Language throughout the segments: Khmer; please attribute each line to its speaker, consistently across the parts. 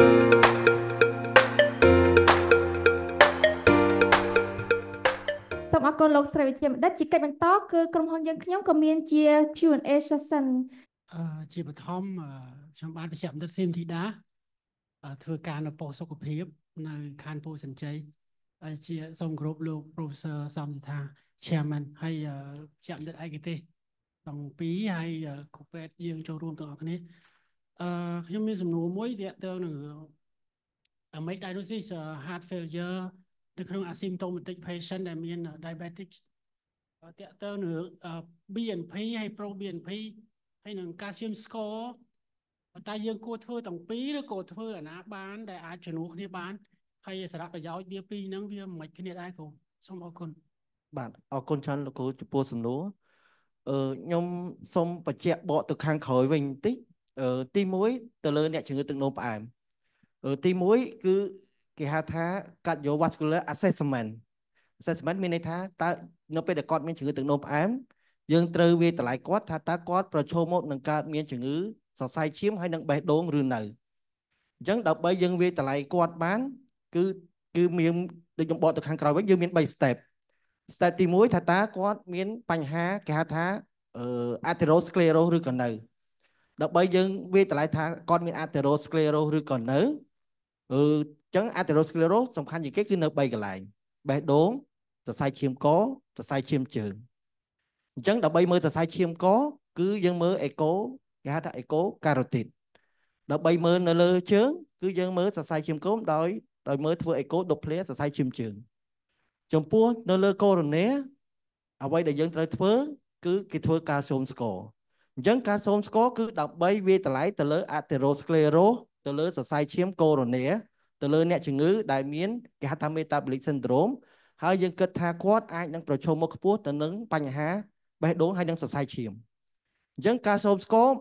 Speaker 1: សូមអរគុណលោកស្រីវិជាបណ្ឌិតជាកិច្ចបន្តគឺក្រុមហ៊ុនយើងខ្ញុំក៏មាន ជា Q&A session
Speaker 2: អឺជាបឋមខ្ញុំបានបញ្ជាក់បណ្ឌិតស៊ីមធីតាធ្វើការនៅប៉ុស្តិ៍សុខភាពនៅខណ្ឌពោធិ៍សែនជ័យហើយជាសូមគោរពលោក Professor សំសិថា Chairman ហើយជាបណ្ឌិតឯកទេសទាំងពីរហើយគូពេតយើងចូលរួមទាំងអស់គ្នាអឺខ្ញុំមានសំណួរមួយទាក់ទងនឹង make diagnosis heart failure នៅក្នុង asymptomatic patient ដែលមាន diabetic តាក់ទងនឹង BNP ហើយ pro BNP ហើយនឹង calcium score តែយើងគួរធ្វើទាំងពីរឬក៏ធ្វើអាណាបាន ដែលអាចជំនួសគ្នាបានហើយសារៈប្រយោជន៍វាពីរហ្នឹងវាមិនគ្នាដែរគ្រូសូមអរគុណ
Speaker 3: បាទអរគុណច្រើនលោកគ្រូចំពោះសំណួរអឺខ្ញុំសូមបញ្ជាក់បកទៅខាងក្រោយវិញបន្តិចទី1ទៅលើអ្នកជំងឺទឹកនោមផ្អែមទី1គឺគេហៅថា cardiovascular assessment assessment មានន័យថាតើនៅពេលដែលគាត់មានជំងឺទឹកនោមផ្អែមយើងត្រូវវាយតម្លៃគាត់ថាតើគាត់ប្រឈមមុខនឹងកើតមានជំងឺសរសៃឈាមហើយនឹងបេះដូងឬនៅអញ្ចឹងដើម្បីយើងវាយតម្លៃគាត់បាន គឺគឺមានដូចខ្ញុំបកទៅខាងក្រោយវិញយើងមាន3 step step ទី1ថាតើគាត់មានបញ្ហាគេហៅថាអឺ atherosclerosis ឬក៏នៅដើម្បីយើងវាតម្លៃថាគាត់មាន atherosclerosis ឬក៏នៅអឺចឹង atherosclerosis សំខាន់ជាងគេគឺនៅ3កន្លែងបេះដូងសរសៃឈាមកសរសៃឈាមជើងអញ្ចឹងដើម្បីមើលសរសៃឈាមក គឺយើងមើល echo គេហៅថា echo carotid ដើម្បីមើលនៅលើជើងគឺយើងមើលសរសៃឈាមកដោយដោយមើលធ្វើ echo Doppler សរសៃឈាមជើងចំពោះនៅលើ cornea អ្វីដែលយើងត្រូវធ្វើ គឺគេធ្វើ calcium score អញ្ចឹងការសូមស្គាល់គឺដើម្បីវាតម្លៃទៅលើអាតេរ៉ូស្ក្លេរ៉ូទៅលើសរសៃឈាមកូរូណាទៅលើអ្នកជំងឺដែលមានគេហៅថា metabolic syndrome ហើយយើងគិតថាគាត់អាចនឹងប្រឈមមុខខ្ពស់ទៅនឹងបញ្ហាបេះដូងហើយនិងសរសៃឈាមអញ្ចឹងការសូមស្គាល់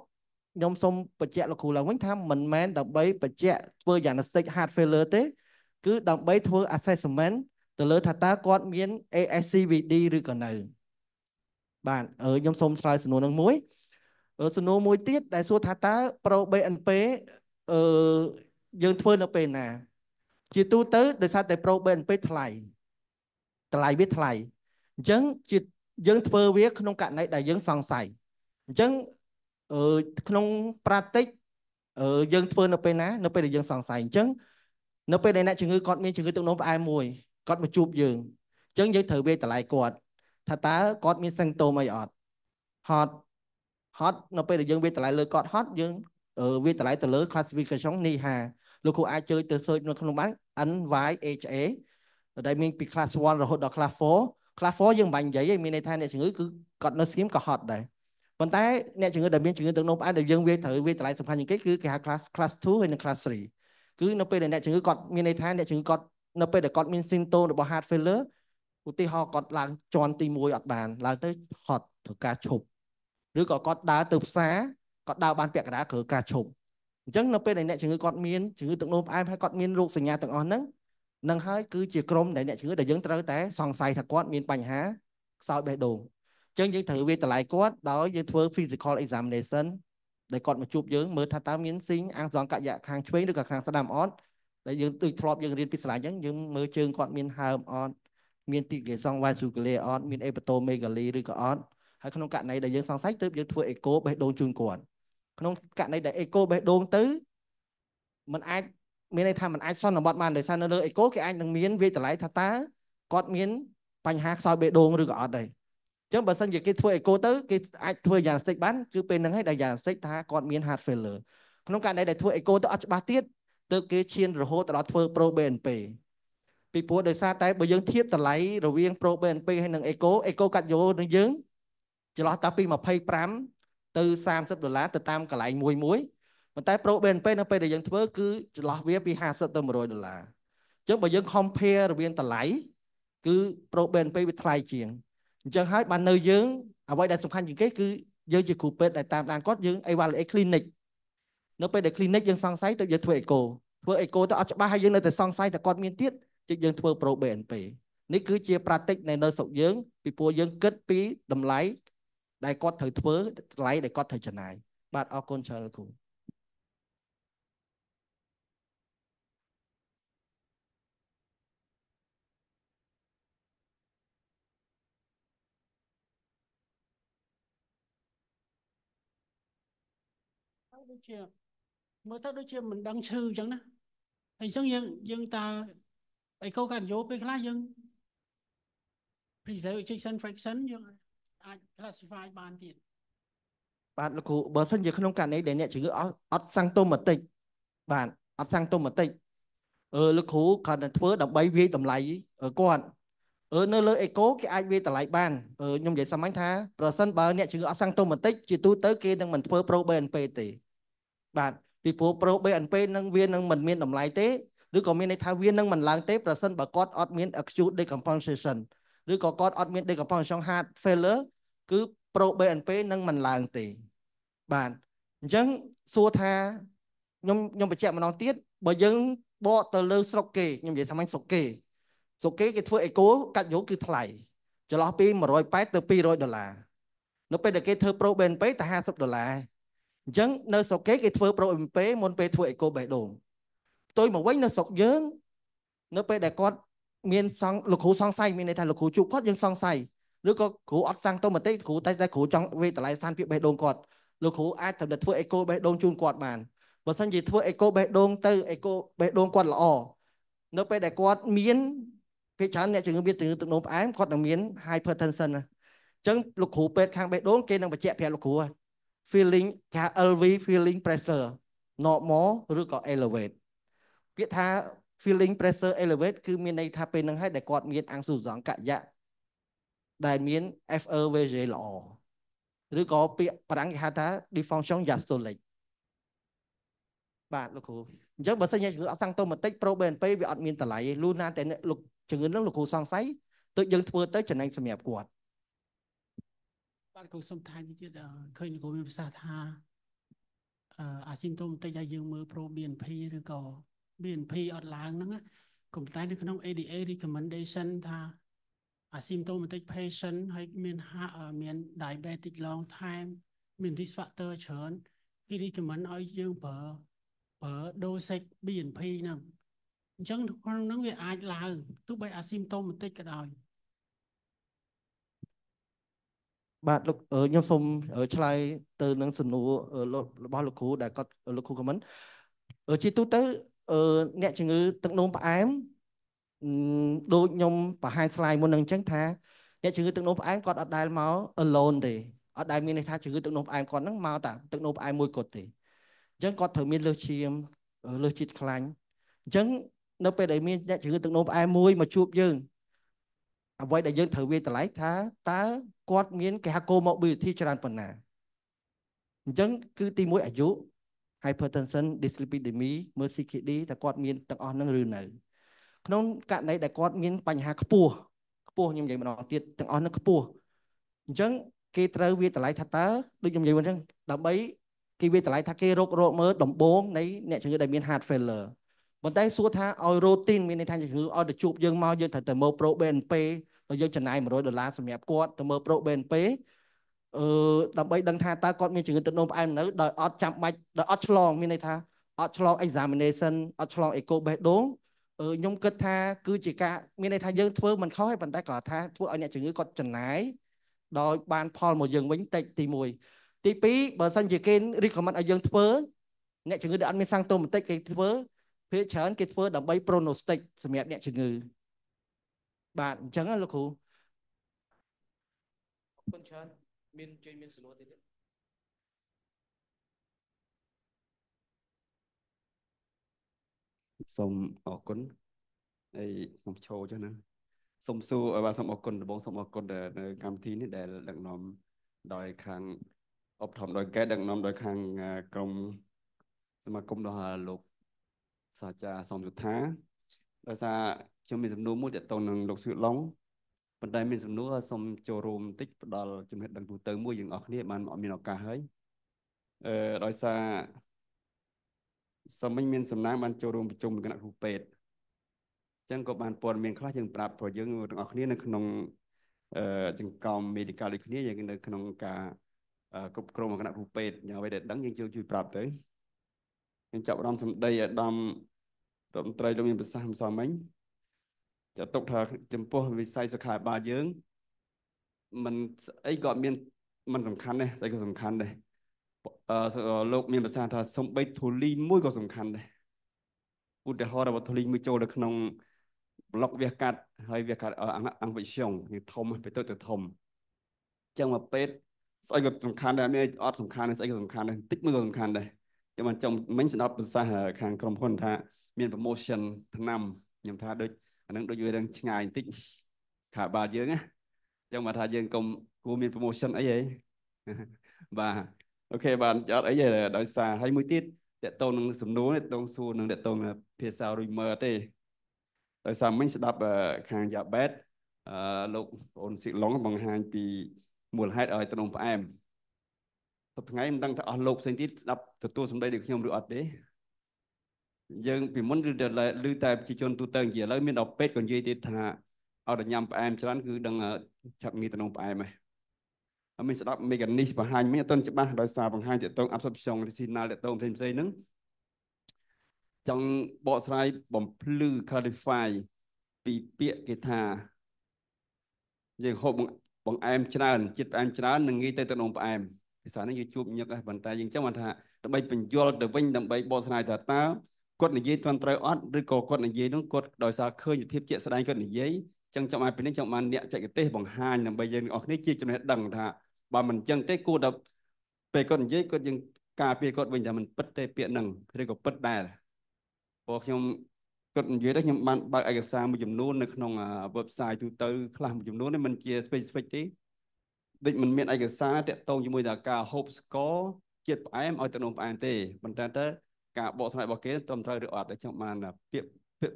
Speaker 3: ខ្ញុំសូមបញ្ជាក់លោកគ្រូឡើងវិញថាមិនមែនដើម្បីបញ្ជាក់ធ្វើ diagnostic heart failure ទេ គឺដើម្បីធ្វើ assessment ទៅលើ ថាតើគាត់មាន ASCVD ឬក៏នៅបាទអឺខ្ញុំសូមឆ្លើយសំណួរនឹងមួយសំណួរមួយទៀតដែលសួរថាតើ Pro BNP អឺយើងធ្វើនៅពេលណា ជាទូទៅដោយសារតែ Pro BNP ថ្លៃតម្លៃវាថ្លៃអញ្ចឹងជាយើងធ្វើវា ក្នុងករណីដែលយើងសង្ស័យអញ្ចឹងអឺក្នុង practic អឺយើងធ្វើនៅពេលណានៅពេលដែលយើងសង្ស័យអញ្ចឹងនៅពេលដែលអ្នកជំងឺគាត់មានជំងឺទឹកនោមផ្អែមមួយគាត់មកជួបយើងអញ្ចឹងយើងត្រូវវាតម្លៃគាត់ថាតើគាត់មាន symptom អីអត់ហត់ហត់នៅពេលដែលយើងវាតម្លៃលើកតហត់យើងវាតម្លៃទៅលើ classification នេះហាលោកគ្រូអាចជួយទៅ search នៅក្នុងបាន NYHA ដែលមានពី class 1រហូតដល់ class 4 class 4យើងមិនបាញ់និយាយទេមានន័យថាអ្នកជំងឺគឺគាត់នៅស្ងៀមក៏ហត់ដែរប៉ុន្តែអ្នកជំងឺដែលមានជំងឺទឹកនោមផ្អែមដែលយើងវាត្រូវវាតម្លៃសំខាន់ជាងគេគឺគេហៅ class class 2ហើយនិង class 3គឺនៅពេលដែលអ្នកជំងឺគាត់មានន័យថាអ្នកជំងឺគាត់នៅពេលដែលគាត់មាន symptom របស់ heart failure ឧទាហរណ៍គាត់ឡើងជាន់ទី1អត់បានឡើងទៅហត់ត្រូវការឈប់ឬក៏គាត់ដើរទៅផ្សារគាត់ដើរបានពាក់កណ្ដាលក្រោយការឈប់អញ្ចឹងនៅពេលដែលអ្នកជំងឺគាត់មានជំងឺទឹកនោមផ្អែមហើយគាត់មានរោគសញ្ញាទាំងអស់ហ្នឹងនឹងហើយគឺជាក្រុមដែលអ្នកជំងឺដែលយើងត្រូវតែសង្ស័យថាគាត់មានបញ្ហាខ្សោយបេះដូងអញ្ចឹងយើងត្រូវវាតម្លៃគាត់ដោយយើងធ្វើ physical examination ដែលគាត់មកជួបយើងមើលថាតើមានស៊ីងអាសងកយៈខាងឆ្វេងឬក៏ខាងស្ដាំអត់ដែលយើងដូចធ្លាប់យើងរៀនពីសាលាអញ្ចឹងយើងមើលជើងគាត់មានហើមអត់មានទីកេសងវ៉ាស៊ូកាលេអត់មានអេបតូមេកាលីឬក៏អត់ហើយក្នុងករណីដែលយើងសង្ស័យទើបយើងធ្វើអេកូបេះដូងជូនគាត់ក្នុងករណីដែលអេកូបេះដូងទៅมันអាចមានន័យថាมันអាចសន្និបាតបានដោយសារនៅលើអេកូគេអាចនឹងមានវិតម្លៃថាតើគាត់មាន បញ្ហាខ្សោយបេះដូងឬក៏អត់ដែរអញ្ចឹងបើសិនជាគេធ្វើអេកូទៅគេអាចធ្វើយ៉ាងស្ទេចបានគឺពេលហ្នឹងហើយដែលយ៉ាងស្ទេចថាគាត់មាន heart failure ក្នុងករណីដែលធ្វើអេកូទៅអត់ច្បាស់ទៀតទើបគេឈានរហូតដល់ធ្វើ pro BNP ពីព្រោះដោយសារតែបើយើងធៀបតម្លៃរវាង pro BNP ហើយនិង eco eco កាត់យោនឹងយើងចន្លោះតាំងពី25ទៅ30ដុល្លារទៅតាមកន្លែងមួយមួយប៉ុន្តែ Pro BNP នៅពេលដែលយើងធ្វើគឺចន្លោះវាពី50ទៅ100ដុល្លារអញ្ចឹងបើយើង compare រវាងតម្លៃគឺ Pro BNP វាថ្លៃជាងអញ្ចឹងហើយបាននៅយើងអ្វីដែលសំខាន់ជាងគេ គឺយើងជាគ្រូពេទ្យដែលតាមដានគាត់យើង evaluate clinic នៅពេលដែល clinic យើងសង្ស័យទៅយើងធ្វើ echo ធ្វើ echo ទៅអត់ច្បាស់ហើយយើងនៅតែសង្ស័យតែគាត់មានទៀតជិះយើងធ្វើ pro BNP នេះគឺជា practice នៅនៅស្រុកយើងពីព្រោះយើងគិតពីតម្លៃដែលគាត់ត្រូវធ្វើថ្លៃដែលគាត់ត្រូវចំណាយបាទអរគុណច្រើនលោកគ្រូ
Speaker 2: ដូចជាមើលទៅដូចជាមិនដឹងឈឺអញ្ចឹងណាហើយអញ្ចឹងយើងយើងតើអីកោកានយោពេលខ្លះយើង preserve ejection fraction យើងអាច classify បានទៀត
Speaker 3: បាទលោកគ្រូបើសិនជាក្នុងករណីដែលអ្នកជំងឺអត់សាំងតូម៉ាទិកបាទអត់សាំងតូម៉ាទិកអឺលោកគ្រូគាត់តែធ្វើដើម្បីវាយតម្លៃគាត់អឺនៅលើអេកូគេអាចវាយតម្លៃបានអឺខ្ញុំនិយាយសាមញ្ញថាប្រសិនបើអ្នកជំងឺអត់សាំងតូម៉ាទិកជាទូទៅគេនឹងមិនធ្វើ proBNP ទេបាទពីព្រោះ proBNP នឹងវានឹងមិនមានតម្លៃទេឬក៏មានន័យថាវានឹងមិនឡើងទេប្រសិនបើគាត់អត់មាន acute decompensation ឬក៏គាត់អត់មាន decompensation heart failure គឺ pro BNP នឹងមិនឡើងទេបាទអញ្ចឹងសួរថាខ្ញុំខ្ញុំបញ្ជាក់ម្ដងទៀតបើយើងបកទៅលើស្រុកគេខ្ញុំនិយាយសាមញ្ញស្រុកគេស្រុកគេគេធ្វើអេកូកាច់យកគឺថ្លៃចន្លោះពី180ទៅ200ដុល្លារនៅពេលដែលគេធ្វើ pro BNP តែ50ដុល្លារអញ្ចឹងនៅស្រុកគេគេធ្វើ pro BNP មុនពេលធ្វើអេកូបេះដូងផ្ទុយមកវិញនៅស្រុកយើងនៅពេលដែលគាត់មានសង្ឃលោកគ្រូសង្ស័យមានន័យថាលោកគ្រូជួបគាត់យើងសង្ស័យឬក៏គ្រូអត់សាំងទុំបន្តិចគ្រូតែតែគ្រូចង់វេតម្លៃស្ថានភាពបេះដូងគាត់លោកគ្រូអាចត្រូវតែធ្វើអេកូបេះដូងជូនគាត់បានបើសិនជាធ្វើអេកូបេះដូងទៅអេកូបេះដូងគាត់ល្អនៅពេលដែលគាត់មានភាគច្រើនអ្នកជំងឺមានជំងឺទឹកនោមផ្អែមគាត់នឹងមាន hypertension ណាអញ្ចឹងលោកគ្រូពេទ្យខាងបេះដូងគេនឹងបញ្ជាក់ប្រាប់លោកគ្រូ feeling ថា LV feeling pressure normal ឬក៏ elevate ពាក្យថា feeling pressure elevate គឺមានន័យថាពេលហ្នឹងហើយដែលគាត់មានអង្គសុសងកយៈដែលមាន FE value ល្អឬក៏ពាក្យប្រាំងគេហៅថា diffusion diastolic បាទលោកគ្រូអញ្ចឹងបើសិនជាគឺអត់សាំងតូម៉ាទិក probnp វាអត់មានតម្លៃទេលូណាតែលោកជំងឺនឹងលោកគ្រូសង្ស័យទើបយើងធ្វើទៅចំណេញសម្រាប់គាត់
Speaker 2: បាទគ្រូសំថាញទៀតឃើញលោកគ្រូមានប្រសាសន៍ថាអាស៊ីមតូម៉ាទិកដែលយើងមើល probnp ឬក៏ BNP អត់ឡើងហ្នឹងក៏ប៉ុន្តែនៅក្នុង ADA recommendation ថា asymptomatic patient ហើយមានហាក់មាន diabetic long time មាន risk factor ច្រើនគេ recommend ឲ្យយើងប្រើប្រើ dosage BNP ហ្នឹងអញ្ចឹងក្នុងហ្នឹងវាអាចឡើងទោះបី asymptomatic ក៏ដោយ
Speaker 3: បាទលោកខ្ញុំសូមឆ្លើយទៅនឹងសំណួររបស់លោកគ្រូដែលគាត់លោកគ្រូ comment ជាទូទៅអ្នកជំងឺទឹកនោមផ្អែមដូចខ្ញុំបង្ហាញ slide មុននឹងអញ្ចឹង ថា អ្នកជំងឺទឹកនោមផ្អែមគាត់អត់ដែលមក alone ទេអត់ដែលមានន័យថាជំងឺទឹកនោមផ្អែមគាត់ហ្នឹងមកតាទឹកនោមផ្អែមមួយគាត់ទេអញ្ចឹងគាត់ត្រូវមានលើសឈាមលើសជាតិខ្លាញ់អញ្ចឹងនៅពេលដែលមានអ្នកជំងឺទឹកនោមផ្អែមមួយមកជួបយើង អ្វីដែលយើងត្រូវវាតម្លៃថាតើគាត់មានគេហៅ comorbidity ច្រើនប៉ុណ្ណាអញ្ចឹងគឺទីមួយអាយុ hypertension dyslipidemia មើល CKD តើគាត់មានទាំងអស់ហ្នឹងឬនៅក្នុងករណីដែលគាត់មានបញ្ហាខ្ពស់ខ្ពស់ខ្ញុំនិយាយម្ដងទៀតទាំងអស់នឹងខ្ពស់អញ្ចឹងគេត្រូវវាតម្លៃថាតើដូចខ្ញុំនិយាយមុនអញ្ចឹងដើម្បីគេវាតម្លៃថាគេរករកមើលដំបងនៃ អ្នកជំងឺដែលមាន heart failure ប៉ុន្តែសួរថាឲ្យ routine មានន័យថាជំងឺឲ្យទៅជួបយើងមកយើងត្រូវទៅមើល pro BNP ហើយយើងចំណាយ100ដុល្លារសម្រាប់គាត់ទៅមើល pro BNP អឺដើម្បីដឹងថាតើគាត់មានជំងឺទឹកនោមផ្អែមនៅដោយអត់ចាំបាច់ដោយអត់ឆ្លងមានន័យថាអត់ឆ្លង examination អត់ឆ្លង echo based ដងខ្ញុំគិតថាគឺជាការមានន័យថាយើងធ្វើមិនខុសទេប៉ុន្តែគាត់ថាធ្វើឲ្យអ្នកជំងឺគាត់ចំណាយដោយបាន ផលមកយើងវិញតិចទី1ទី2បើសិនជាគេ recommend ឲ្យយើងធ្វើអ្នកជំងឺដែលអត់មានសាំងតូមបន្តិចគេធ្វើភាគច្រើនគេធ្វើដើម្បី prognostic សម្រាប់អ្នកជំងឺបាទអញ្ចឹងលោកគ្រូអ
Speaker 4: រគុណច្រើនមានជួយមានសំណួរទៀតទេ
Speaker 5: សូមអរគុណហើយខ្ញុំឈរចុះណាសូមសួរបាទសូមអរគុណដំបងសូមអរគុណដែលនៅកម្មវិធីនេះដែល ដឹកនាំដោយខាងអបធម្មដោយកែដឹកនាំដោយខាងក្រមសមាគមដល់លោកសាស្ត្រាចារ្យសំសុថាដោយសារខ្ញុំមានសំណួរមួយទាក់ទងនឹងលោកសឿឡុងប៉ុន្តែមានសំណួរសូមចូលរួមបន្តិចផ្ដល់ចំណេះដឹងទូទៅមួយយើងអស់គ្នាបានអត់មានឱកាសហើយអឺដោយសារសមមិញមានសំណាងបានចូលរួមប្រជុំគណៈគ្រូពេទ្យអញ្ចឹងក៏បានព័ត៌មានខ្លះយើងប្រាប់ព្រោះយើងទាំងអស់គ្នានៅក្នុងអឺចង្កោម medical ដូចគ្នាយើងនៅ ក្នុងការគ្រប់គ្រងគណៈគ្រូពេទ្យយ៉ាងអ្វីដែលដឹងយើងជួយជួយប្រាប់ទៅខ្ញុំចាប់អារម្មណ៍សម្ដីអាដាមរដ្ឋមន្ត្រីលោកមានប្រសាសន៍មិនសមមិញចាត់ទុកថាចំពោះវិស័យសុខាភិបាលយើងมันស្អីក៏មានมันសំខាន់ដែរស្អីក៏សំខាន់ដែរលោកមានប្រសាសន៍ថាសំបីធូលីមួយក៏សំខាន់ដែរឧទាហរណ៍របស់ធូលីមួយចូលទៅក្នុងប្លុកវាកាត់ហើយវាកាត់អង្គវិជ្ជានេះធំទៅទៅធំអញ្ចឹងមកពេទ្យស្អីក៏សំខាន់ដែរមានអត់សំខាន់ស្អីក៏សំខាន់ដែរតិចមួយក៏សំខាន់ដែរខ្ញុំបានចំមិញស្ដាប់ប្រសាសន៍ខាងក្រុមហ៊ុនថាមាន promotion ឆ្នាំខ្ញុំថាដូចអានឹងដូចវារឿងឆ្ងាយបន្តិចខាបាលយើងណាអញ្ចឹងមកថាយើងកុំគួរមាន promotion អីហ៎បាទអូខេបាទអត់អីទេដោយសារហើយមួយទៀតតកតងនឹងសំណួរតកតងសួរនឹងតកតងភាសារុយមើទេដោយសារមិញស្ដាប់ខាងយ៉ាបែតអឺលោកប្អូនស៊ីឡុងបង្ហាញពីមូលហេតុឲ្យត្នងផ្អែមសប្តាហ៍មិនដឹងថាអស់លោកផ្សេងទៀតស្ដាប់ទទួលសម្ដីដូចខ្ញុំឬអត់ទេយើងពីមុនឬឬតែប្រជាជនទូទៅនិយាយឥឡូវមានដល់ពេទ្យក៏និយាយទៀតថាឲ្យតែញ៉ាំផ្អែមច្រើនគឺដឹងឆាប់ងាយត្នងផ្អែមហ្នឹងមិនស្ដាប់មេកានីសបង្ហាញមិនអត់ទាន់ច្បាស់ដោយសារបង្ហាញតកតង absorption retinal តកតងផ្សេងផ្សេងហ្នឹងចង់បកស្រាយបំភ្លឺ clarify ពីពាក្យគេថាយើងហូបបង្អែមច្រើនជាតិផ្អែមច្រើននឹងងាយទៅទៅនំផ្អែមភាសានេះយើងជួបញឹកហើយប៉ុន្តែយើងចង់បានថាដើម្បីបញ្យល់ទៅវិញដើម្បីបកស្រាយថាតើគាត់និយាយត្រឹមត្រូវអត់ឬក៏គាត់និយាយនោះគាត់ដោយសារឃើញសភាពជាក់ស្ដែងគាត់និយាយចឹងចង់ឲ្យពេលនេះចង់បានអ្នកបច្ចេកទេសបង្ហាញដើម្បីយើងអ្នកនរគ្នាជាចំណេះដឹងថាបើមិនអញ្ចឹងទេគួរតែពេលគាត់និយាយគាត់យើងការពារគាត់វិញតែមិនពិតទេពាក្យហ្នឹងឬក៏ពិតដែរព្រោះខ្ញុំគាត់និយាយទៅខ្ញុំបានបើកឯកសារមួយចំនួននៅក្នុង website ទូទៅខ្លះមួយចំនួននេះมันជា specific ទេដូចมันមានឯកសារតាក់ទងជាមួយនឹងការហូបស្ករជាតិផ្អែមឲ្យទៅនំផ្អែមទេប៉ុន្តែទៅការបកស្រាយរបស់គេត្រឹមត្រូវឬអត់ដែលចង់បានពាក្យ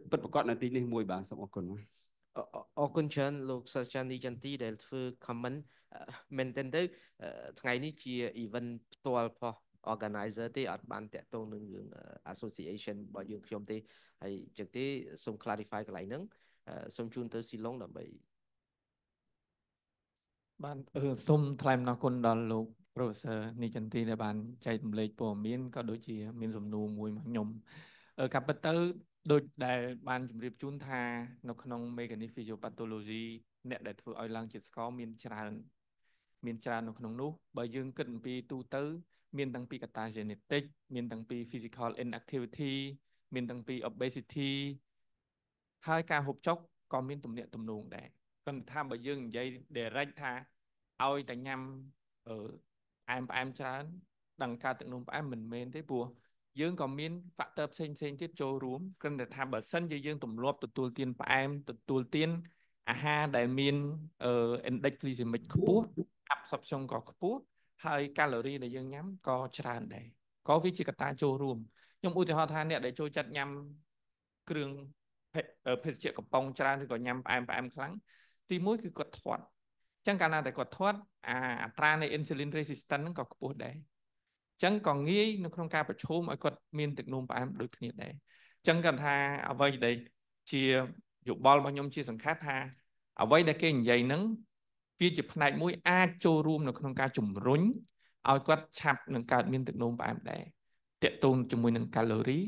Speaker 5: ពិតប្រកបនៅទីនេះមួយបាទសូមអរគុណអរគុណច្រ
Speaker 4: ើនលោកសាស្ត្រាចារ្យនីចន្ទីដែលធ្វើ comment មែនទែនទៅថ្ងៃនេះជា event ផ្ទាល់ផុស organizer ទេអត់បានតាក់ទងនឹងរឿង association របស់យើងខ្ញុំទេហើយចឹងទេ
Speaker 1: សូម clarify កន្លែងហ្នឹងសូមជូនទៅស៊ីឡុងដើម្បីបានអឺសូមថ្លែងអំណរគុណដល់លោក Professor នីចន្ទីដែលបានចែកចម្លែកព័ត៌មានក៏ដូចជាមានសំណួរមួយមកខ្ញុំកាប់ទៅ ដូចដែលបានជម្រាបជូនថានៅក្នុង Mechanism Physiopathology អ្នកដែលធ្វើឲ្យឡើងជាតិស្ករមានច្រើនមានច្រើននៅក្នុងនោះបើយើងគិតអំពីទូទៅមានតាំងពីកត្តា genetic មានតាំងពី physical inactivity មានតាំងពី obesity ហើយការហូបចុកក៏មានទំនាក់ទំនងដែរគាត់ថាបើយើងនិយាយ direct ថាឲ្យតែញ៉ាំអឺផ្អែមផ្អែមច្រើនដឹងការទឹកនោមផ្អែមមិនមែនទេព្រោះយើងក៏មាន factor ផ្សេងផ្សេងទៀតចូលរួមគ្រាន់តែថាបើសិនជាយើងទម្លាប់ទទួលទានផ្អែមទទួលទានអាហារដែលមាន index glycemic ខ្ពស់អបសុបជុងក៏ខ្ពស់ហើយកាឡូរីដែលយើងញ៉ាំក៏ច្រើនដែរក៏វាជាកត្តាចូលរួមខ្ញុំឧទាហរណ៍ថាអ្នកដែលចូលចិត្តញ៉ាំគ្រឿងភេសជ្ជៈកំប៉ុងច្រើនឬក៏ញ៉ាំផ្អែមផ្អែមខ្លាំងទីមួយគឺគាត់ធាត់អញ្ចឹងកាលណាតែគាត់ធាត់អាអត្រានៃ insulin resistance ហ្នឹងក៏ខ្ពស់ដែរអញ្ចឹងក៏ងាយនៅក្នុងការប្រឈមឲ្យគាត់មានទឹកនោមផ្អែមដូចគ្នាដែរអញ្ចឹងគាត់ថាអ្វីដែលជាយោបល់របស់ខ្ញុំជាសង្ខេបថា អ្វីដែលគេនិយាយហ្នឹងវាជាផ្នែកមួយអាចចូលរួមនៅក្នុងការជំរុញឲ្យគាត់ឆាប់នឹងកើតមានទឹកនោមផ្អែមដែរតកតងជាមួយនឹងកាឡូរី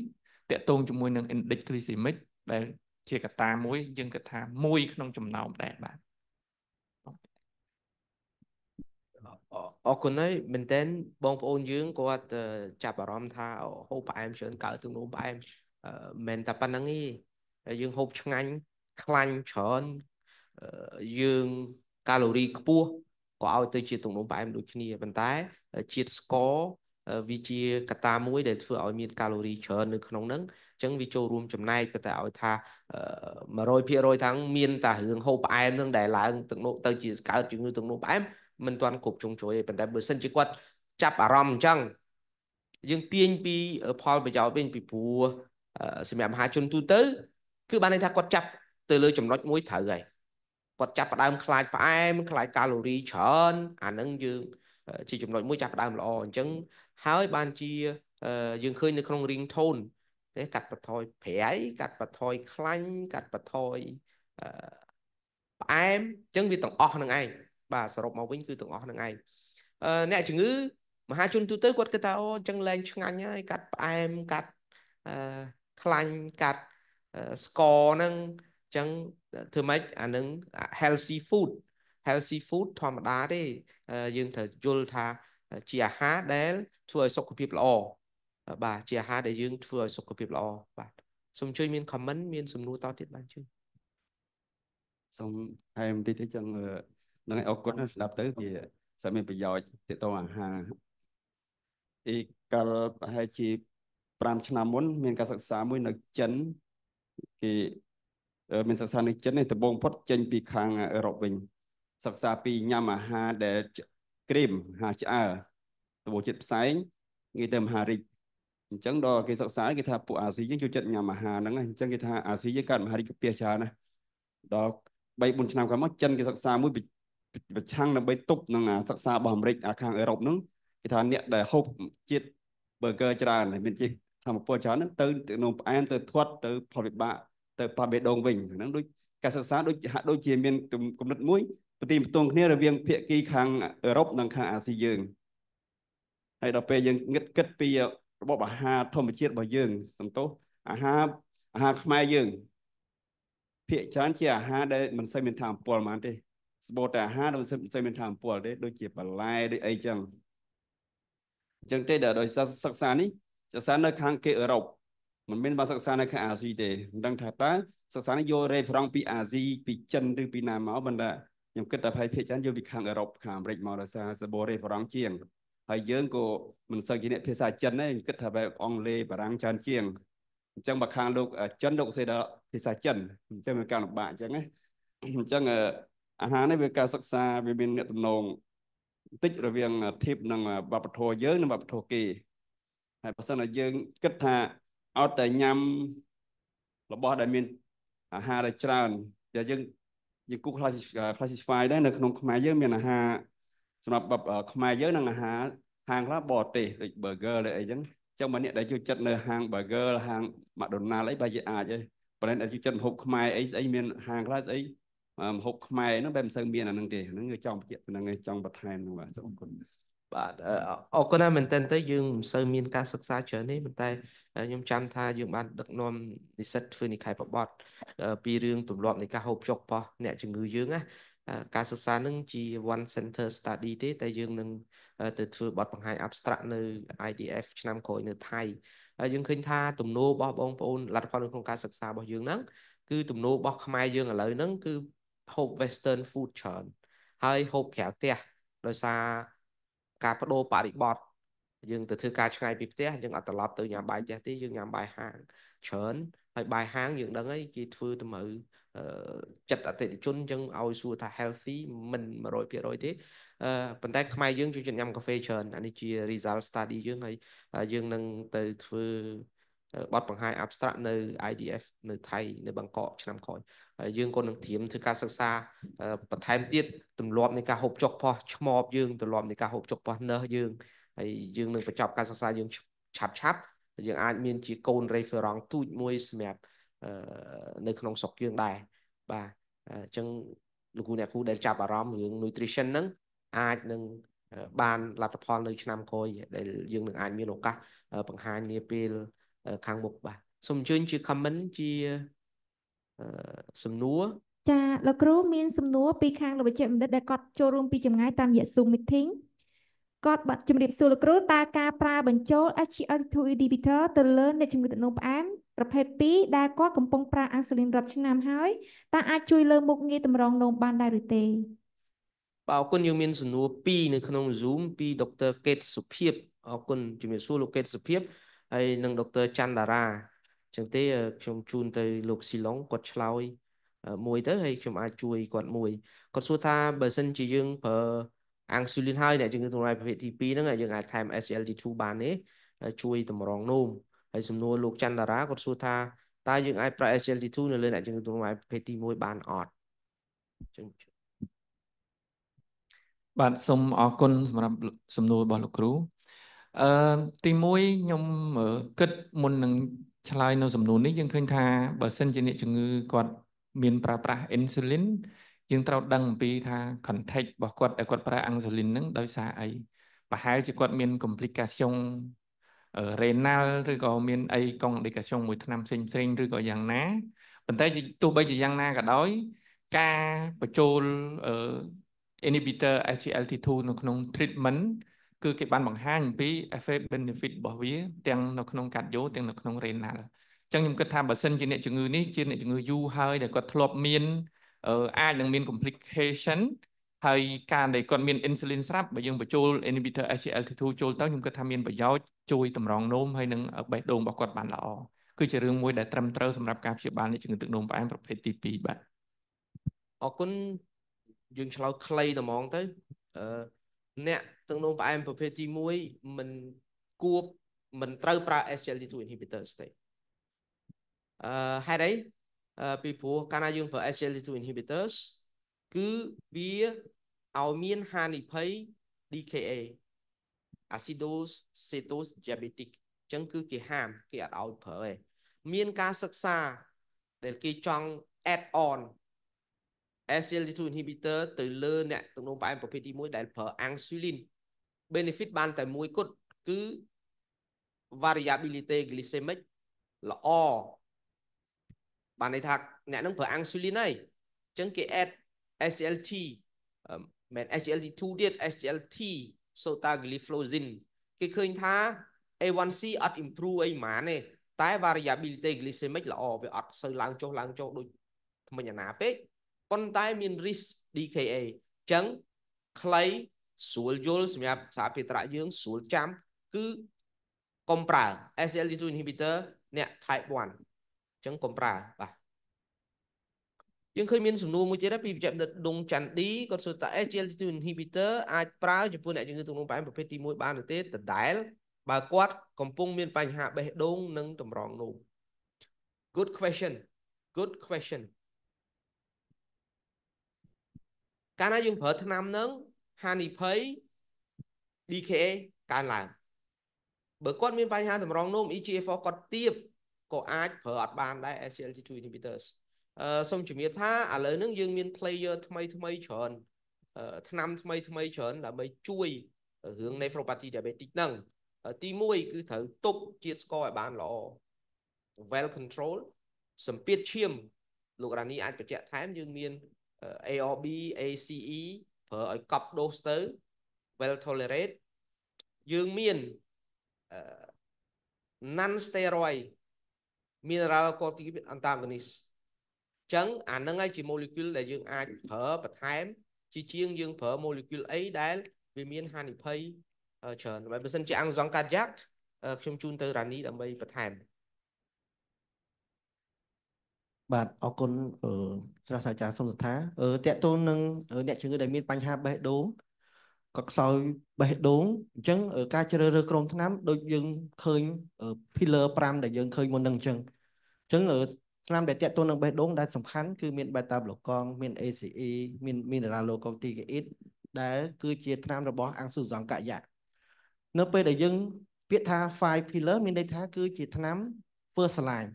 Speaker 1: តកតងជាមួយនឹង index glycemic ដែល ជាកត្តាមួយយើងគិតថាមួយ ក្នុង ចំណោមដែរបាទ
Speaker 4: អរគុណហើយមែនតើបងប្អូនយើងគាត់ចាប់អារម្មណ៍ថាហូបផ្អែមច្រើនកើតទឹកនោមផ្អែមមិនតែប៉ុណ្្នឹងទេយើងហូបឆ្ងាញ់ខ្លាញ់ច្រើនយើងកាឡូរីខ្ពស់ក៏ឲ្យទៅជាទំនុំផ្អែមដូចគ្នាប៉ុន្តែជាតិស្ករវាជាកត្តាមួយដែលធ្វើឲ្យមានកាឡូរីច្រើននៅក្នុងហ្នឹងអញ្ចឹងវាចូលរួមចំណែកប៉ុន្តែឲ្យថា100%ថាងមានតែរឿងហូបផ្អែមហ្នឹងដែលឡើងទឹកនោមទៅជាកើតជំងឺទឹកនោមផ្អែមមិនទាន់គ្រប់ជ្រុងជ្រោយទេប៉ុន្តែបើសិនជាគាត់ ចាប់អារម្មណ៍អញ្ចឹងយើងទាញពីផលប្រយោជន៍វិញពីព្រោះសម្រាប់មហាជនទូទៅ គឺបានន័យថាគាត់ចាប់ទៅលើចំណុចមួយត្រូវហើយគាត់ចាប់ផ្ដើមខ្លាចផ្អែមខ្លាចកាឡូរីច្រើនអាហ្នឹងយើង ជាចំណុចមួយចាប់ផ្ដើមល្អអញ្ចឹងហើយបានជាយើងឃើញនៅក្នុង ringtone ទេកាត់បន្ថយប្រៃកាត់បន្ថយខ្លាញ់កាត់បន្ថយផ្អែមអញ្ចឹងវាទាំងអស់ហ្នឹងឯងបាទសរុបមកវិញ គឺទាំងអស់ហ្នឹងឯងអ្នកជំងឺមហា ជនទូទៅគាត់គិតថាអូអញ្ចឹងលែងឆ្ងាញ់ហើយកាត់ផ្អែមកាត់ខ្លាញ់កាត់ស្ករហ្នឹងចឹងធ្វើម៉េចអានឹង healthy food healthy food ធម្មតាទេយើងត្រូវយល់ថាជាអាហារដែល ធ្វើឲ្យសុខភាពល្អបាទជាអាហារដែលយើង ធ្វើឲ្យសុខភាពល្អបាទសូមជួយមាន comment មាន សំណួរតទៀតបានជួយ
Speaker 5: សូមហើយបន្តិចទេចឹងនឹងអរគុណស្ដាប់ទៅវាសិនមានប្រយោជន៍ទៅតអាហារអីកាលប្រហែលជា5ឆ្នាំមុនមានការសិក្សាមួយនៅចិនគេមានសិក្សានេះចិននេះដំបងផុតចេញពីខាងអឺរ៉ុបវិញសិក្សាពីញ៉ាំអាហារដែលក្រៀមអាហារឆ្អើតបចិត្តផ្សែងងាយទៅមហារីកអញ្ចឹងដល់គេសិក្សាគេថាពួកអាស៊ីយើងចូលចិត្តញ៉ាំអាហារហ្នឹងអញ្ចឹងគេថាអាស៊ីយើងកើតមហារីកពាសច្រើនណាស់ដល់3 4ឆ្នាំខាងមកចិនគេសិក្សាមួយប្រឆាំងដើម្បីទប់នឹងអាសិក្សារបស់អាមេរិក អាខាងអឺរ៉ុបហ្នឹងគេថាអ្នកដែលហូបជាតិ burger ច្រើនមានជាតិធម្មពលច្រើនហ្នឹងទៅក្នុងផ្អែមទៅធាត់ទៅផលវិបាកទៅប៉ាបេដងវិញហ្នឹងដូចការសិក្សាដូចហាក់ដូចជា មានគំនិតមួយប្រទីបន្ទងគ្នារវាងភាគីខាងអឺរ៉ុបនិងខាងអាស៊ីយើងហើយដល់ពេលយើងងឹតគិតពីរបបអាហារធម្មជាតិរបស់យើង សំទោសអាហារអាហារខ្មែរយើងភាគច្រើនជាអាហារដែលមិនសូវមានថាមពលហ្មងទេស្បូតតែអាហារដែលមិនសូវមានថាមពលទេដូចជាបន្លែដូចអីចឹងអញ្ចឹងទេដែលដោយសារសិក្សានេះសិក្សានៅ ខាងគេអឺរ៉ុបមិនមែនមកសិក្សានៅខាងអាស៊ីទេមិនដឹងថាតើសិក្សានេះយក reference ពីអាស៊ីពីចិនឬពីណាមកបណ្ដាខ្ញុំគិតថាប្រហែលភាគច្រើនយកពីខាងអឺរ៉ុបខាងអាមេរិកមកដោយសារសបរ reference ជាងហើយយើងក៏មិនសូវជាអ្នកភាសាចិនដែរគិតថាបែបអង់គ្លេសបារាំងច្រើនជាងអញ្ចឹងមកខាងលោកចិនលោកសេដល់ភាសាចិនអញ្ចឹងមានការលំបាកអញ្ចឹងណាអញ្ចឹងអាហារនេះវាការសិក្សាវាមានអ្នកតំណងបន្តិចរវាងធៀបនឹងវប្បធម៌យើងនិងវប្បធម៌គេហើយបើសិនតែយើងគិតថាអត់តែញ៉ាំរបស់ដែលមានអាហារដែលច្រើនតែយើងយើងគូ classify ដែរនៅក្នុងខ្មែរយើងមានអាហារសម្រាប់ខ្មែរយើងនឹងអាហារហាងខ្លះបរទេសដូច burger ឬអីចឹងចឹងមកអ្នកដែលជួយចិត្តនៅហាង burger ហាង McDonald អីបើជាអាចទេប៉ុន្តែដែលជួយចិត្តម្ហូបខ្មែរអីស្អីមានហាងខ្លះស្អីម្ហូបខ្មែរហ្នឹងបែបមិនសូវមានអាហ្នឹងទេហ្នឹងគឺចង់បញ្ជាក់ហ្នឹងឯងចង់បន្ថែមហ្នឹងបាទសូមអរគុណបាទអ
Speaker 4: រគុណណាស់មែនទែនទៅយើងមិនសូវមានការសិក្សាច្រើនទេប៉ុន្តែខ្ញុំចាំថាយើងបាន ដឹកនាំនិស្សិតធ្វើនិកាយប្របត្តិពីរឿងទម្លាប់នៃការហូបចុកប៉ោះអ្នកជំងឺយើងណាការសិក្សានឹងជា one center study ទេតែយើងនឹងទៅធ្វើបទបង្ហាញ abstract នៅ IDF ឆ្នាំក្រោយនៅថៃហើយយើងឃើញថាទំនោររបស់បងប្អូនលទ្ធផលក្នុងការសិក្សារបស់យើងហ្នឹងគឺទំនោររបស់ខ្មែរយើងឥឡូវហ្នឹងគឺហូប western food ច្រើនហើយហូបក្រៅផ្ទះដោយសារការបដូរបរិបត្តិយើងទៅធ្វើការឆ្ងាយពីផ្ទះយើងអត់ត្រឡប់ទៅញ៉ាំបាយផ្ទះទេយើងញ៉ាំបាយហាងច្រើនហើយបាយហាងយើងដឹងហើយគេធ្វើតម្រូវចិត្តអតិថិជនចឹងឲ្យសួរថា healthy មិន100%ទេប៉ុន្តែខ្មែរយើងចូលចិត្តញ៉ាំកាហ្វេច្រើនអានេះជា result study យើងហើយយើងនឹងទៅធ្វើបទបង្ហាញ abstract នៅ IDF នៅថៃនៅបាងកកឆ្នាំក្រោយហើយយើងក៏នឹងត្រៀមធ្វើការសិក្សាបន្ថែមទៀតទម្លាប់នៃការហូបចុកផោះឆ្មបយើងទម្លាប់នៃការហូបចុកផោះនៅយើងហើយយើងនឹងបញ្ចប់ការសិក្សាយើងឆាប់ឆាប់យើងអាច មានជាកូន referent ទូចមួយសម្រាប់នៅក្នុងស្រុកយើងដែរបាទអញ្ចឹងលោកគ្រូអ្នកគ្រូដែលចាប់អារម្មណ៍រឿង nutrition ហ្នឹងអាចនឹងបានលទ្ធផលនៅ ឆ្នាំក្រោយដែលយើងនឹងអាចមានឱកាសបង្ហាញនាពេលខាងមុខបាទសូមអញ្ជើញជា comment ជាសំណួរ
Speaker 1: ចាលោកគ្រូមានសំណួរពីខាងលោកវិជ្ជបណ្ឌិតដែលគាត់ចូលរួមពីចម្ងាយតាមរយៈ Zoom meeting គាត់បាត់ជម្រាបសួរលោកគ្រូតើការប្រើបញ្ចូល SGLT2 inhibitor ទៅលើអ្នកជំងឺទឹកនោមផ្អែមប្រភេទ2ដែលគាត់កំពុងប្រើអាស៊ូលីនរាប់ឆ្នាំហើយតើអាចជួយលើមុខងារតម្រងនោមបានដែរឬទេ
Speaker 4: បាទអរគុណយើងមានសំណួរ2នៅក្នុង Zoom ពីដុកទ័រកេតសុភាពអរគុណជំរាបសួរលោកកេតសុភាពហើយនឹងដុកទ័រច័ន្ទតារាអញ្ចឹងទេខ្ញុំជូនទៅ លោកស៊ីឡុងគាត់ឆ្លើយមួយទៅហើយខ្ញុំអាចជួយគាត់មួយគាត់សួរថាបើសិនជាយើងប្រើអាំងស៊ូលីនហើយអ្នកជំងឺទម្ងន់ប្រភេទទី2ហ្នឹងយើងអាចថែម SGLT2 បានទេជួយ តម្រង់នោមហើយសំណួរលោកច័ន្ទតារាគាត់សួរថាតើយើងអាចប្រើ SGLT2 នៅលើអ្នកជំងឺទម្ងន់ប្រភេទទី1បានអត់ចឹង
Speaker 1: បាទសូមអរគុណសម្រាប់សំណួររបស់លោកគ្រូអឺទី1ខ្ញុំគិតមុននឹងឆ្លើយនៅសំណួរនេះយើងឃើញថា បើសិនជាអ្នកជំងឺគាត់មានប្រើប្រាស់ insulin យើងត្រូវ ដឹងអំពីថា context របស់គាត់ដែលគាត់ប្រើ insulin ហ្នឹងដោយសារអីប្រហែលជាគាត់មាន complication renal ឬក៏មានអី complication មួយឆ្នាំផ្សេងផ្សេងឬក៏យ៉ាងណាប៉ុន្តែទោះបីជាយ៉ាងណាក៏ដោយ ការបញ្ចូល inhibitor SGLT2 នៅក្នុង treatment គឺគេបានបង្ហាញពី effect benefit របស់វាទាំងនៅក្នុងកាត់យោទាំងនៅក្នុង renal អញ្ចឹងខ្ញុំគិតថាបើសិនជាអ្នកជំងឺនេះជាអ្នកជំងឺយូរហើយដែលគាត់ធ្លាប់មាន អាចនឹងមាន complication ហើយការដែលគាត់មាន insulin ស្រាប់បើយើងបញ្ចូល inhibitor SGLT2 ចូលទៅខ្ញុំគិតថាមានប្រយោជន៍ជួយតម្រង់នោមហើយនឹងបេះដូងរបស់គាត់បានល្អគឺជារឿងមួយ ដែលត្រឹមត្រូវសម្រាប់ការព្យាបាលអ្នកជំងឺទឹកនោមផ្អែមប្រភេទទី2បាទ
Speaker 4: អរគុណយើងឆ្លើយខ្លីតែហ្មងទៅអឺអ្នកទឹកនោមផ្អែមប្រភេទទី1មិនគួបមិនត្រូវប្រើ SGLT2 inhibitor ទេអឺហេតុអីពីព្រោះកាលណាយើងប្រើ SGLT2 inhibitors គឺវាឲ្យមានហានិភ័យ DKA acidosis cetosis diabetic អញ្ចឹងគឺគេហាមគេអត់ឲ្យប្រើទេមានការសិក្សាដែលគេចង់ add on SGLT2 inhibitor ទៅលើអ្នកទំនោរផ្អែមប្រភេទទី1ដែលប្រើ insulin benefit បានតែមួយគត់គឺ variability glycemic ល្អបានន័យថា អ្នកនឹងប្រើ insulin ហើយអញ្ចឹងគេ add SGLT មែន SGLT2 ទៀត SGLT sotagliflozin គេឃើញថា A1C អត់ improve អីប៉ុន្មានទេតែ variability glycemic ល្អវាអត់សូវឡើងចុះឡើងចុះដូចថ្មិញអាណាពេកប៉ុន្តែមាន risk DKA អញ្ចឹងគ្លីស្រួលយល់សម្រាប់សារភាត្រៈយើងស្រួលចាំគឺកុំប្រើ SLT2 inhibitor អ្នក type 1អញ្ចឹងកុំប្រើបាទយើងឃើញមានសំណួរមួយទៀតដែរពីវិជ្ជបណ្ឌិតដុងច័ន្ទឌីគាត់សួរថា SGLT2 inhibitor អាចប្រើចំពោះអ្នកជំងឺទឹកនោមផ្អែមប្រភេទទី1បានឬទេដដែលបើគាត់កំពុងមាន បញ្ហាបេះដូងនិងតម្រងនោម Good question Good question កាលណាយើងប្រើថ្នាំនឹងហានិភ័យ DKA កើនឡើងបើគាត់មានបញ្ហាតម្រងនោម EGFR គាត់ទាបក៏អាចប្រើអត់បានដែរ SGLT2 inhibitors អឺសូមជំរាបថាឥឡូវហ្នឹងយើងមាន player ថ្មីថ្មីច្រើនឆ្នាំថ្មីថ្មីច្រើនដើម្បីជួយរឿង nephropathy diabetic ហ្នឹងទី1គឺត្រូវទប់ជាតិស្ករឲ្យបានល្អ well control សម្ពាធឈាម លោករ៉ានីអាចបញ្ជាក់ថែមយើងមាន ARB ACE ប្រើឲ្យកប់ដូសទៅ well tolerate យើងមាន non steroid mineral corticoid antagonist អញ្ចឹងអានឹងឯងជា molecule ដែលយើងអាចប្រើបន្ថែមជាជាងយើងប្រើ molecule អីដែលវាមានហានិភ័យច្រើនបើមិនសិនជាអង្គសង្កាត់យ៉ាក់ខ្ញុំជូនទៅរ៉ានីដើម្បីបន្ថែម
Speaker 3: បាទអរគុណអឺស្រាស្ត្រាចារ្យសុំសថាអឺតកតូននឹងអ្នកជំងឺដែលមានបញ្ហាបេះដូងក៏ខ្សោយបេះដូងអញ្ចឹងការជ្រើសរើសក្រុមថ្នាំដូចយើងឃើញ pillar 5ដែលយើងឃើញមុននឹងអញ្ចឹងអញ្ចឹងថ្នាំដែលតកតូននឹងបេះដូងដែលសំខាន់គឺមាន beta blockon មាន ACE មាន mineralocorticoid ដែល គឺជាថ្នាំរបស់អង្គសុសង្កយៈនៅពេលដែលយើងពាក្យថា5 pillar មានន័យថា គឺជាថ្នាំ first line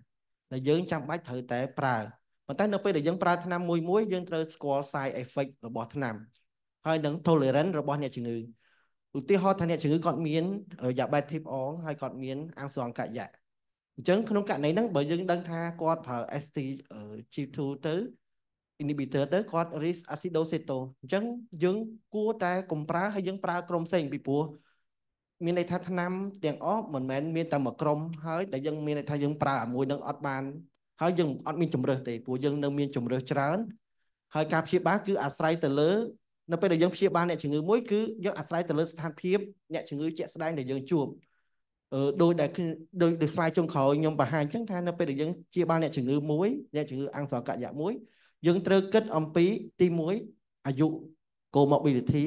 Speaker 3: ដែលយើងចាំបាច់ត្រូវតែប្រើប៉ុន្តែនៅពេលដែលយើងប្រើថ្នាំមួយមួយយើងត្រូវស្គាល់ side effect របស់ថ្នាំហើយនឹង tolerance របស់អ្នកជំងឺឧទាហរណ៍ថាអ្នកជំងឺគាត់មានយ៉ាបែត type O ហើយគាត់មានអាំងស្រងកាយៈអញ្ចឹងក្នុងករណីហ្នឹងបើយើងដឹងថាគាត់ប្រើ STG2 ទៅ inhibitor ទៅគាត់ risk acidocetose អញ្ចឹង យើង គួរតែកុំប្រើហើយយើងប្រើ ក្រុមផ្សេងពីព្រោះមានន័យថាឆ្នាំទាំងអស់មិនមែនមានតែមួយក្រុមហើយដែលយើងមានន័យថាយើងប្រើអាមួយនឹងអត់បាន ហើយយើងអត់មានជំរើសទេព្រោះយើងនៅមានជំរើសច្រើន ហើយការព្យាបាលគឺអាស្រ័យទៅលើ នៅពេលដែលយើងព្យាបាលអ្នកជំងឺមួយគឺយើងអាស្រ័យទៅលើស្ថានភាពអ្នកជំងឺជាក់ស្ដែងដែលយើងជួបអឺដោយដែលដោយដោយស្លាយចុងក្រោយខ្ញុំបង្ហាញអញ្ចឹងថានៅពេលដែលយើងព្យាបាលអ្នកជំងឺមួយអ្នកជំងឺអង្គសរកយៈមួយយើងត្រូវគិតអំពីទី1អាយុ comorbidity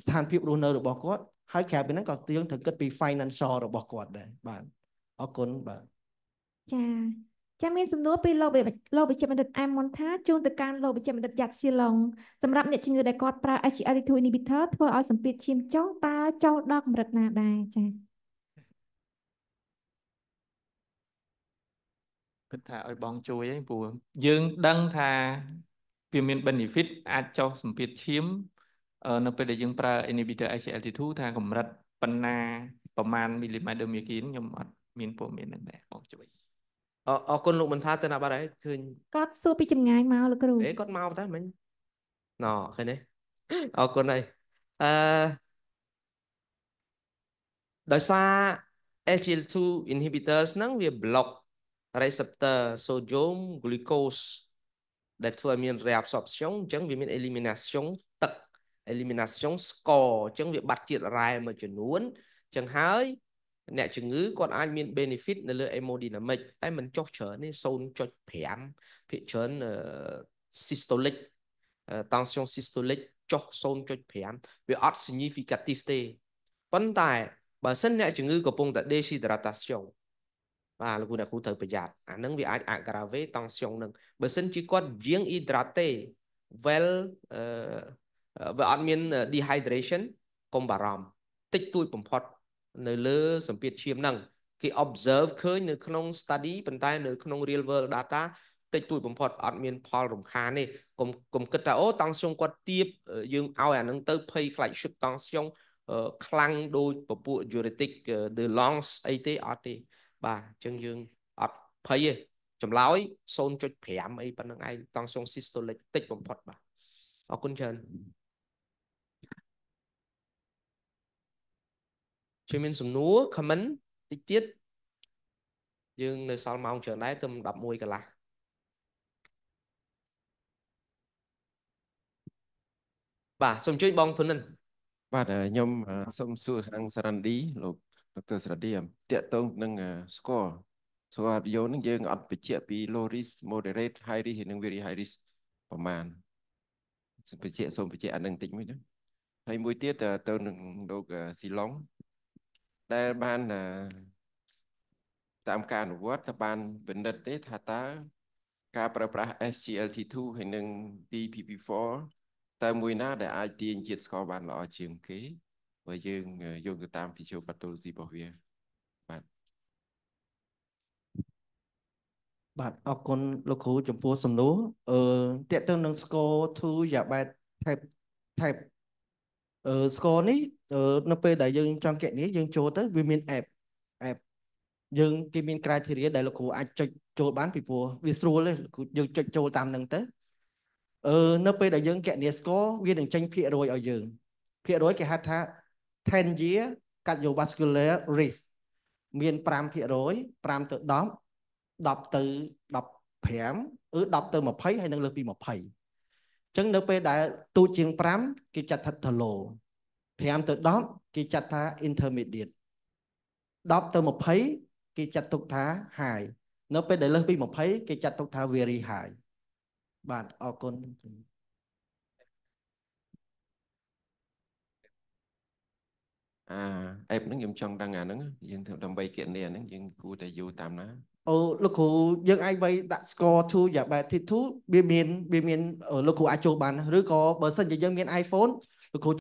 Speaker 3: ស្ថានភាពរស់នៅរបស់គាត់ហើយក្រៅពីហ្នឹងក៏យើងត្រូវគិតពី financial របស់គាត់ដែរបាទអរគុណបាទ
Speaker 1: ចាចាំមានសំណួរពីលោកលោកវិជ្ជបណ្ឌិតអែមមុនថាជូនទៅកាន់លោកវិជ្ជបណ្ឌិតយ៉ាត់ស៊ីឡុងសម្រាប់អ្នកជំងឺដែលគាត់ប្រើ HRT2 inhibitor ធ្វើឲ្យសម្ពាធឈាមចុះតើចុះដល់កម្រិតណាដែរចា៎គិតថាឲ្យបងជួយឯងព្រោះយើងដឹងថាវាមាន benefit អាចចុះសម្ពាធឈាមនៅពេលដែលយើងប្រើ inhibitor HLT2 ថាកម្រិតប៉ុណ្ណាប្រមាណមីលីម៉ែត្រដឺមីគីនខ្ញុំអត់មានព័ត៌មាននឹងដែរបងជួយអអរគុណលោកមិនថាទៅណាបាត់ហ
Speaker 4: ើយឃើញគាត់សួរពីចម្ងាយមកលោកគ្រូអេគាត់មកតែមិញណ៎ឃើញទេអរគុណហើយអឺដោយសារ HL2 inhibitors ហ្នឹងវា block receptor sodium glucose ដែលធ្វើឲ្យមាន reabsorption អញ្ចឹងវាមាន elimination elimination score អញ្ចឹងវាបាត់ជាតិរ៉ែមួយចំនួនអញ្ចឹងហើយអ្នកជំងឺគាត់អាច មាន benefit នៅលើ hemodynamic តែมันចុះច្រើនទេ0.5ភាគច្រើន systolic tension systolic ចុះ0.5វាអត់ significative ទេប៉ុន្តែបើសិនអ្នកជំងឺកំពុងតែ dehydration បាទលោកគ្រូអ្នកគ្រូត្រូវប្រយ័ត្នអានឹងវាអាច aggravate tension នឹងបើសិនជាគាត់យាង hydrate well បើអត់មាន dehydration កុំបារម្ភតិចតួចបំផុតនៅលើសម្ពាធឈាមហ្នឹងគេ observe ឃើញនៅក្នុង study ប៉ុន្តែនៅក្នុង real world data តិចតួចបំផុតអត់មានផល រំខានទេកុំកុំគិតថាអូតង់ស្យុងគាត់ទៀបយើងឲ្យអានឹងទៅភ័យខ្លាចឈឹកតង់ស្យុងខ្លាំងដោយពពួក juridic the longs អីទេអត់ទេបាទអញ្ចឹងយើងអត់ភ័យទេចម្លើយ0.5អីប៉ុណ្្នឹងឯងតង់ស្យុង systolic តិចបំផុតបាទអរគុណច្រើនជួយមានសំណួរ comment តិចទៀតយើងនៅសល់ម៉ោងច្រើនដែរទៅ11កន្លះបាទសូមជួយបងធុននិនបាទខ្ញុំសូមសួរខាងសារ៉ាន់ឌីលោកដុកទ័រសារ៉ាឌីតកតងនឹង score ស្គាល់វីដេអូនឹងយើងអត់បញ្ជាក់ពី low risk moderate high risk និង very high risk ប្រមាណបញ្ជាក់សូមបញ្ជាក់អានឹងតិចមួយណាហើយមួយទៀតទៅនឹងលោកស៊ីឡុងដែលបានតាមការអនុវត្តទៅបានពិនិត្យទេថាតើការប្រើប្រាស់ SGLT2 ហើយនិង DPP4 តើមួយណា ដែលអាចទាញជាតិស្ករបាន ល្អជាងគេបើយើងយកទៅតាម physiopathology របស់វា
Speaker 3: បាទបាទអរគុណលោកគ្រូចំពោះសំណួរអឺតកតឹងនឹង score 2 diabetes type type អឺ score នេះនៅពេលដែលយើងចង់គណនាយើងចូលទៅវាមាន app app យើងគេមាន criteria ដែលលោកគ្រូអាចចុចចូលបានពីព្រោះវាស្រួលទេលោកគ្រូយើងចុចចូលតាមនឹងទៅអឺនៅពេលដែលយើងគណនា score វានឹងចេញភាគរយឲ្យយើងភាគរយគេហៅថា10 year cardiovascular risk មាន5% 5ទៅ10 10ទៅ15ឬ10ទៅ20ហើយនឹងលើសពី20អញ្ចឹងនៅពេលដែល ទូជាង5គេចាត់ថា low 5ទៅ10គេចាត់ថា intermediate 10ទៅ20គេចាត់ទុកថា high នៅពេលដែលលើសពី20គេចាត់ទុកថា very high បាទអរគុណ
Speaker 4: អាអេបហ្នឹងខ្ញុំចង់ដឹងអាហ្នឹងយើងដើម្បីគណនាហ្នឹងយើងគួរតែយល់តាមណា
Speaker 3: អូលោកគ្រូយើងអាចវាយដាក់ score 2 diabetes 2វាមានវាមានលោកគ្រូអាចចូលបានឬក៏បើសិនជាយើងមាន iPhone លោកគ្រូ